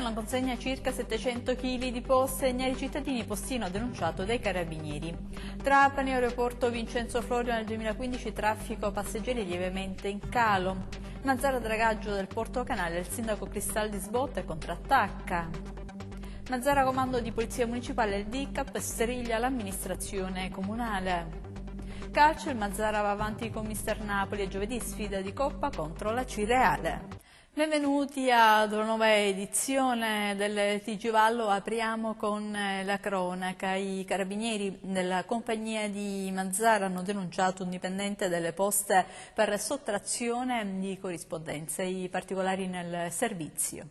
non consegna circa 700 kg di possegna ai cittadini postino denunciato dai carabinieri. Trapani, aeroporto Vincenzo Florio nel 2015, traffico passeggeri lievemente in calo. Mazzara dragaggio del porto canale, il sindaco Cristaldi sbotta e contrattacca. Mazzara comando di polizia municipale, il DICAP striglia l'amministrazione comunale. Calcio, il Mazzara va avanti con Mister Napoli e giovedì sfida di Coppa contro la Cireale. Benvenuti ad una nuova edizione del TG Vallo, apriamo con eh, la cronaca. I carabinieri della compagnia di Manzara hanno denunciato un dipendente delle poste per sottrazione di corrispondenze, i particolari nel servizio.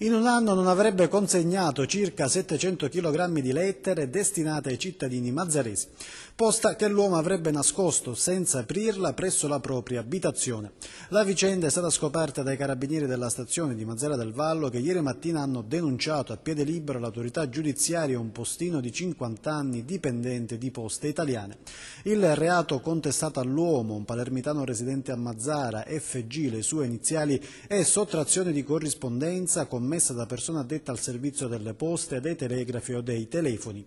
In un anno non avrebbe consegnato circa 700 kg di lettere destinate ai cittadini mazzaresi, posta che l'uomo avrebbe nascosto senza aprirla presso la propria abitazione. La vicenda è stata scoperta dai carabinieri della stazione di Mazzara del Vallo che ieri mattina hanno denunciato a piede libero l'autorità giudiziaria un postino di 50 anni dipendente di poste italiane. Il reato contestato all'uomo, un palermitano residente a Mazzara, FG, le sue iniziali, è sottrazione di corrispondenza con ammessa da persona addetta al servizio delle poste, dei telegrafi o dei telefoni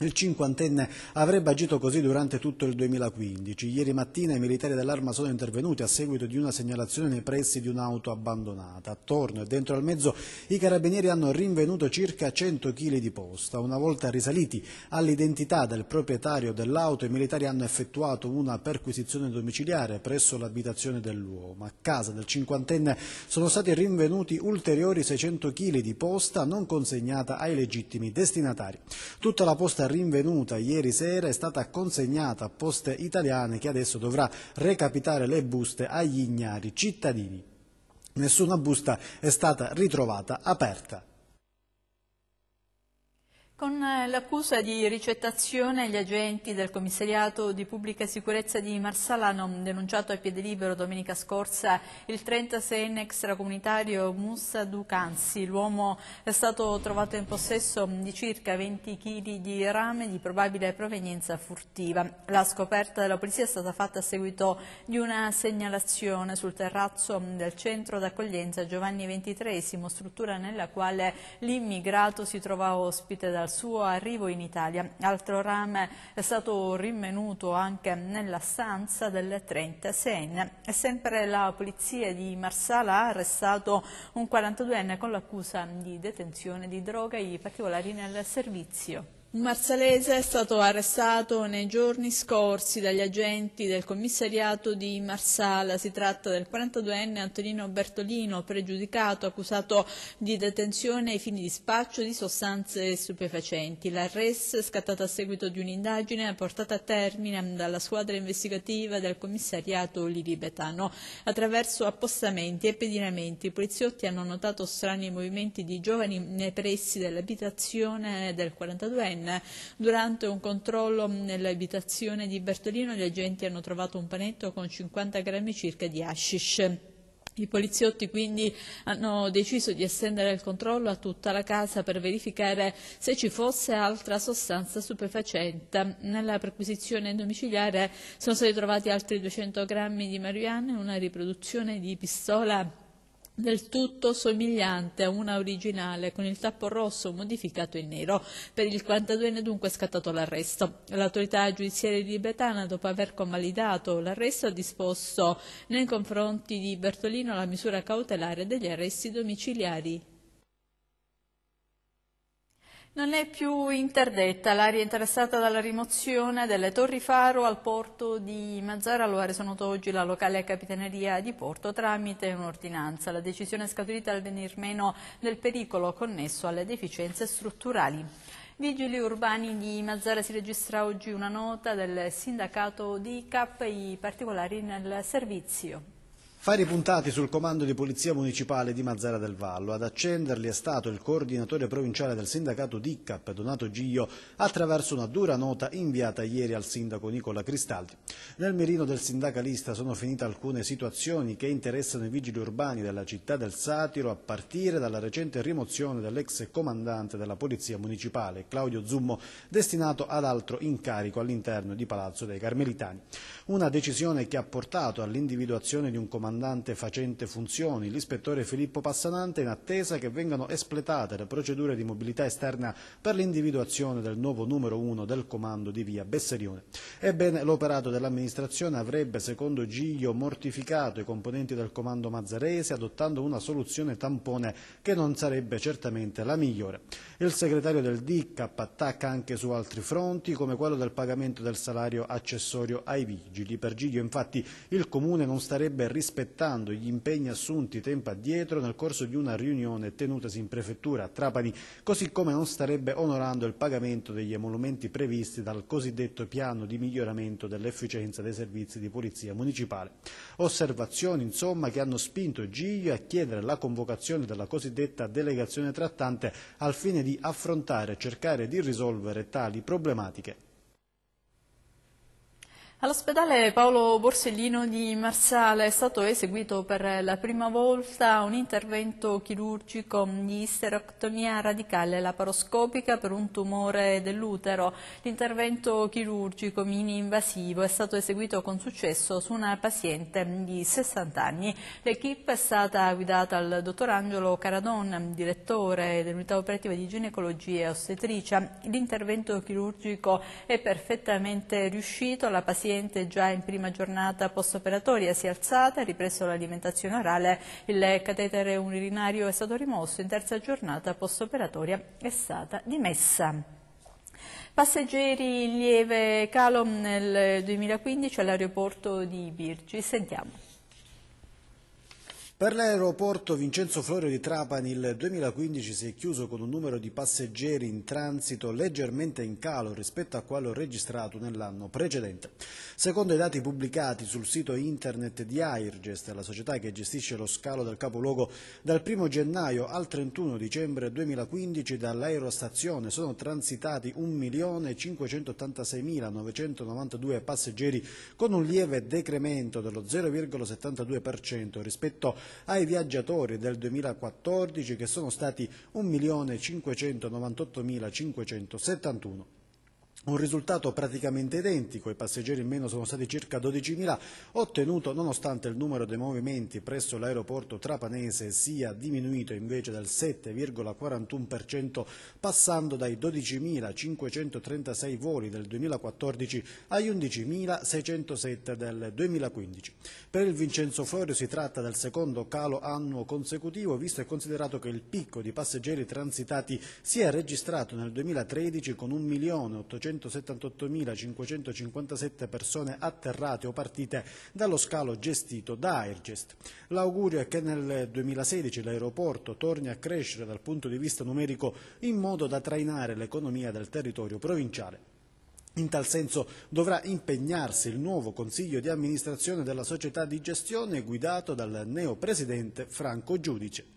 il cinquantenne avrebbe agito così durante tutto il 2015. Ieri mattina i militari dell'arma sono intervenuti a seguito di una segnalazione nei pressi di un'auto abbandonata. Attorno e dentro al mezzo i carabinieri hanno rinvenuto circa 100 kg di posta. Una volta risaliti all'identità del proprietario dell'auto, i militari hanno effettuato una perquisizione domiciliare presso l'abitazione dell'uomo. A casa del cinquantenne sono stati rinvenuti ulteriori 600 kg di posta non consegnata ai legittimi destinatari. Tutta la posta stata rinvenuta ieri sera è stata consegnata a Poste Italiane che adesso dovrà recapitare le buste agli ignari cittadini. Nessuna busta è stata ritrovata aperta. Con eh, l'accusa di ricettazione gli agenti del commissariato di pubblica sicurezza di Marsalano hanno denunciato a piede libero domenica scorsa il 36enne extracomunitario Musa Ducanzi. L'uomo è stato trovato in possesso di circa 20 kg di rame di probabile provenienza furtiva. La scoperta della polizia è stata fatta a seguito di una segnalazione sul terrazzo del centro d'accoglienza Giovanni XXIII, struttura nella quale l'immigrato si trova ospite dal dal suo arrivo in Italia. Altro rame è stato rinvenuto anche nella stanza del 36enne. E sempre la polizia di Marsala ha arrestato un 42enne con l'accusa di detenzione di droga e particolari nel servizio. Un marsalese è stato arrestato nei giorni scorsi dagli agenti del commissariato di Marsala. Si tratta del 42enne Antonino Bertolino, pregiudicato, accusato di detenzione ai fini di spaccio di sostanze stupefacenti. L'arresto è scattato a seguito di un'indagine portata a termine dalla squadra investigativa del commissariato Lilibetano. Attraverso appostamenti e pedinamenti i poliziotti hanno notato strani movimenti di giovani nei pressi dell'abitazione del 42enne Belen. Durante un controllo nell'abitazione di Bertolino gli agenti hanno trovato un panetto con 50 grammi circa di hashish. I poliziotti quindi hanno deciso di estendere il controllo a tutta la casa per verificare se ci fosse altra sostanza stupefacente. Nella perquisizione domiciliare sono stati trovati altri 200 grammi di marijuana e una riproduzione di pistola del tutto somigliante a una originale con il tappo rosso modificato in nero. Per il 42enne dunque è scattato l'arresto. L'autorità giudiziaria di Betana, dopo aver convalidato l'arresto, ha disposto nei confronti di Bertolino la misura cautelare degli arresti domiciliari. Non è più interdetta l'area interessata dalla rimozione delle torri faro al porto di Mazzara, lo ha resonato oggi la locale capitaneria di Porto tramite un'ordinanza. La decisione è scaturita al venir meno del pericolo connesso alle deficienze strutturali. Vigili urbani di Mazzara si registra oggi una nota del sindacato di CAP, i particolari nel servizio. Fari puntati sul comando di polizia municipale di Mazzara del Vallo. Ad accenderli è stato il coordinatore provinciale del sindacato DICAP, Donato Giglio, attraverso una dura nota inviata ieri al sindaco Nicola Cristaldi. Nel mirino del sindacalista sono finite alcune situazioni che interessano i vigili urbani della città del Satiro, a partire dalla recente rimozione dell'ex comandante della polizia municipale, Claudio Zummo, destinato ad altro incarico all'interno di Palazzo dei Carmelitani. Una decisione che ha portato all'individuazione di un comandante comandante facente funzioni, l'ispettore Filippo Passanante, in attesa che vengano espletate le procedure di mobilità esterna per l'individuazione del nuovo numero 1 del comando di via Besserione. Ebbene, l'operato dell'amministrazione avrebbe, secondo Giglio, mortificato i componenti del comando mazzarese adottando una soluzione tampone che non sarebbe certamente la migliore. Il segretario del DICAP attacca anche su altri fronti, come quello del pagamento del salario accessorio ai vigili. Per Giglio, infatti, il Comune non starebbe rispettando rispettando gli impegni assunti tempo addietro nel corso di una riunione tenutasi in prefettura a Trapani, così come non starebbe onorando il pagamento degli emolumenti previsti dal cosiddetto piano di miglioramento dell'efficienza dei servizi di polizia municipale. Osservazioni, insomma, che hanno spinto Giglio a chiedere la convocazione della cosiddetta delegazione trattante al fine di affrontare e cercare di risolvere tali problematiche. All'ospedale Paolo Borsellino di Marsale è stato eseguito per la prima volta un intervento chirurgico di isterectomia radicale laparoscopica per un tumore dell'utero. L'intervento chirurgico mini-invasivo è stato eseguito con successo su una paziente di 60 anni. L'equipe è stata guidata dal dottor Angelo Caradon, direttore dell'unità operativa di ginecologia e ostetricia. L'intervento chirurgico è perfettamente riuscito, la paziente paziente già in prima giornata post-operatoria si è alzata, ha ripreso l'alimentazione orale, il catetere urinario è stato rimosso, in terza giornata post-operatoria è stata dimessa. Passeggeri in lieve calo nel 2015 all'aeroporto di Birgi, sentiamo. Per l'aeroporto Vincenzo Florio di Trapani il 2015 si è chiuso con un numero di passeggeri in transito leggermente in calo rispetto a quello registrato nell'anno precedente. Secondo i dati pubblicati sul sito internet di Airgest, la società che gestisce lo scalo del capoluogo, dal 1 gennaio al 31 dicembre 2015 dall'aerostazione sono transitati 1.586.992 passeggeri con un lieve decremento dello 0,72% rispetto ai viaggiatori del 2014 che sono stati 1.598.571 un risultato praticamente identico, i passeggeri in meno sono stati circa 12.000, ottenuto nonostante il numero dei movimenti presso l'aeroporto trapanese sia diminuito invece del 7,41%, passando dai 12.536 voli del 2014 agli 11.607 del 2015. Per il Vincenzo Florio si tratta del secondo calo annuo consecutivo, visto e considerato che il picco di passeggeri transitati si è registrato nel 2013 con 1.800.000 178.557 persone atterrate o partite dallo scalo gestito da Airgest. L'augurio è che nel 2016 l'aeroporto torni a crescere dal punto di vista numerico in modo da trainare l'economia del territorio provinciale. In tal senso dovrà impegnarsi il nuovo Consiglio di amministrazione della società di gestione guidato dal neopresidente Franco Giudice.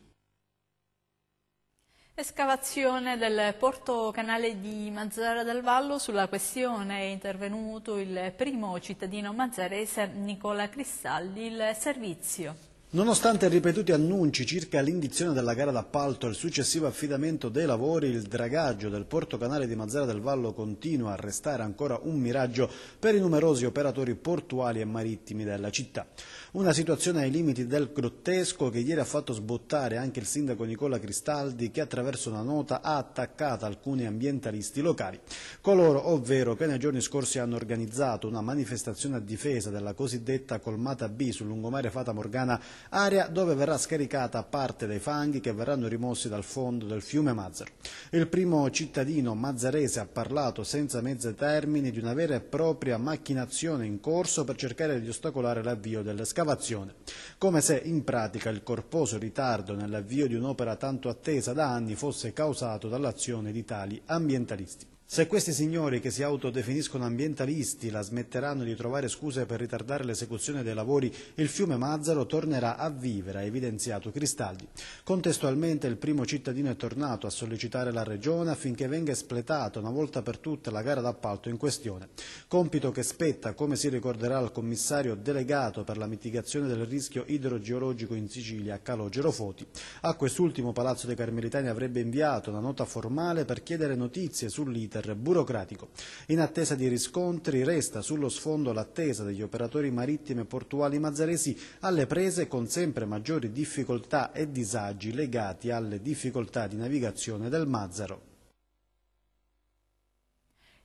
Escavazione del porto canale di Mazzara del Vallo, sulla questione è intervenuto il primo cittadino mazzarese Nicola Cristalli, il servizio. Nonostante ripetuti annunci circa l'indizione della gara d'appalto e il successivo affidamento dei lavori, il dragaggio del porto canale di Mazzara del Vallo continua a restare ancora un miraggio per i numerosi operatori portuali e marittimi della città. Una situazione ai limiti del grottesco che ieri ha fatto sbottare anche il sindaco Nicola Cristaldi che attraverso una nota ha attaccato alcuni ambientalisti locali, coloro ovvero che nei giorni scorsi hanno organizzato una manifestazione a difesa della cosiddetta colmata B sul lungomare Fata Morgana area dove verrà scaricata parte dei fanghi che verranno rimossi dal fondo del fiume Mazzaro. Il primo cittadino mazzarese ha parlato senza mezzi termini di una vera e propria macchinazione in corso per cercare di ostacolare l'avvio dell'escavazione, come se in pratica il corposo ritardo nell'avvio di un'opera tanto attesa da anni fosse causato dall'azione di tali ambientalisti. Se questi signori che si autodefiniscono ambientalisti la smetteranno di trovare scuse per ritardare l'esecuzione dei lavori, il fiume Mazzaro tornerà a vivere, ha evidenziato Cristalli. Contestualmente il primo cittadino è tornato a sollecitare la Regione affinché venga espletata una volta per tutte la gara d'appalto in questione. Compito che spetta, come si ricorderà al commissario delegato per la mitigazione del rischio idrogeologico in Sicilia, Calogero Foti. A quest'ultimo Palazzo dei Carmelitani avrebbe inviato una nota formale per chiedere notizie sull'Italia iter burocratico. In attesa di riscontri resta sullo sfondo l'attesa degli operatori marittimi e portuali mazzaresi alle prese con sempre maggiori difficoltà e disagi legati alle difficoltà di navigazione del Mazzaro.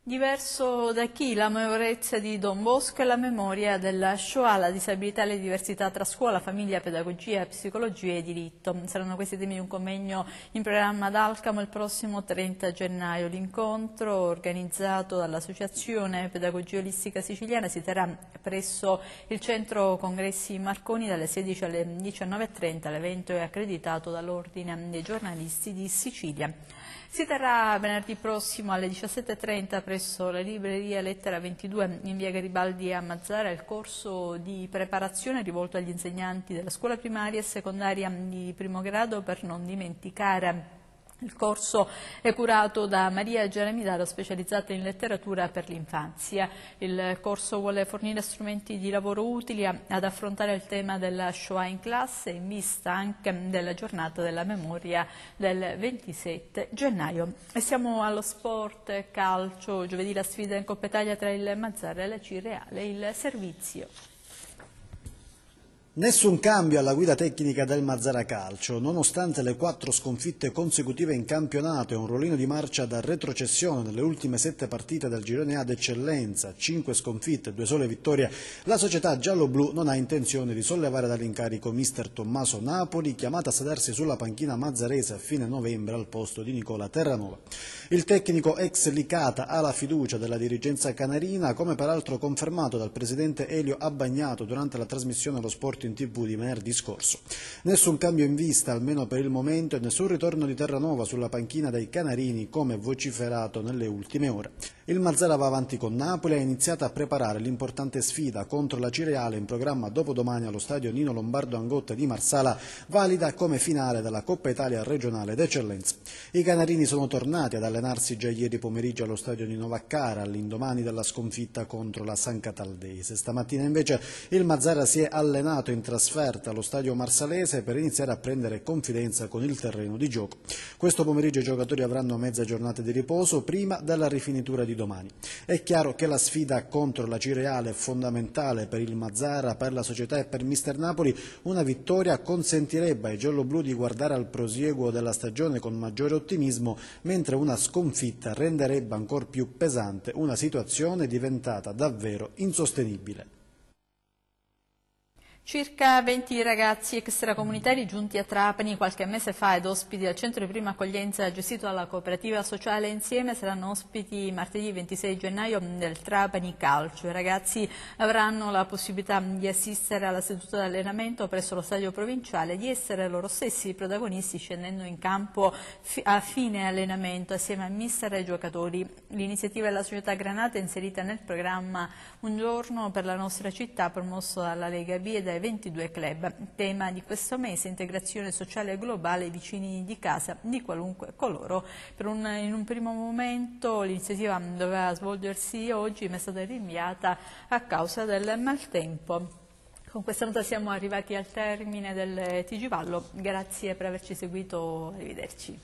Diverso da chi l'amorevolezza di Don Bosco e la memoria della Shoah, la disabilità e le diversità tra scuola, famiglia, pedagogia, psicologia e diritto. Saranno questi temi di un convegno in programma ad Alcamo il prossimo 30 gennaio. L'incontro organizzato dall'Associazione Pedagogia Olistica Siciliana si terrà presso il Centro Congressi Marconi dalle 16 alle 19.30. L'evento è accreditato dall'Ordine dei giornalisti di Sicilia. Si terrà venerdì prossimo alle 17.30 presso la libreria Lettera 22 in via Garibaldi a Mazzara il corso di preparazione rivolto agli insegnanti della scuola primaria e secondaria di primo grado per non dimenticare il corso è curato da Maria Geremidaro, specializzata in letteratura per l'infanzia. Il corso vuole fornire strumenti di lavoro utili ad affrontare il tema della Shoah in classe in vista anche della giornata della memoria del 27 gennaio. E siamo allo sport calcio, giovedì la sfida in Coppa Italia tra il Mazzara e la Cireale, il servizio. Nessun cambio alla guida tecnica del Mazzara Calcio, nonostante le quattro sconfitte consecutive in campionato e un rollino di marcia da retrocessione nelle ultime sette partite del girone A d'eccellenza, cinque sconfitte e due sole vittorie, la società giallo-blu non ha intenzione di sollevare dall'incarico mister Tommaso Napoli, chiamato a sedersi sulla panchina mazzarese a fine novembre al posto di Nicola Terranova. Il tecnico ex Licata ha la fiducia della dirigenza canarina, come peraltro confermato dal presidente Elio Abbagnato durante la trasmissione allo sport in tv di venerdì scorso. Nessun cambio in vista, almeno per il momento, e nessun ritorno di Terranova sulla panchina dei Canarini come vociferato nelle ultime ore. Il Mazzara va avanti con Napoli e ha iniziato a preparare l'importante sfida contro la Cireale in programma dopodomani allo stadio Nino Lombardo Angotta di Marsala, valida come finale della Coppa Italia regionale d'eccellenza. I Canarini sono tornati ad allenarsi già ieri pomeriggio allo stadio Nino Vaccara all'indomani della sconfitta contro la San Cataldese. Stamattina invece il Mazzara si è allenato in trasferta allo stadio Marsalese per iniziare a prendere confidenza con il terreno di gioco. Questo pomeriggio i giocatori avranno mezza giornata di riposo prima della rifinitura di domani. È chiaro che la sfida contro la Cireale è fondamentale per il Mazzara, per la società e per Mister Napoli. Una vittoria consentirebbe ai gialloblu di guardare al prosieguo della stagione con maggiore ottimismo, mentre una sconfitta renderebbe ancora più pesante una situazione diventata davvero insostenibile. Circa 20 ragazzi extracomunitari giunti a Trapani qualche mese fa ed ospiti al centro di prima accoglienza gestito dalla cooperativa sociale insieme saranno ospiti martedì 26 gennaio del Trapani Calcio. I ragazzi avranno la possibilità di assistere alla seduta d'allenamento presso lo stadio provinciale, e di essere loro stessi i protagonisti scendendo in campo a fine allenamento assieme a mister e giocatori. L'iniziativa della società Granata è inserita nel programma Un giorno per la nostra città promosso dalla Lega B e oltre 22 club. Tema di questo mese, integrazione sociale globale ai vicini di casa di qualunque coloro. Un, in un primo momento l'iniziativa doveva svolgersi oggi ma è stata rinviata a causa del maltempo. Con questa nota siamo arrivati al termine del TG Vallo, grazie per averci seguito, arrivederci.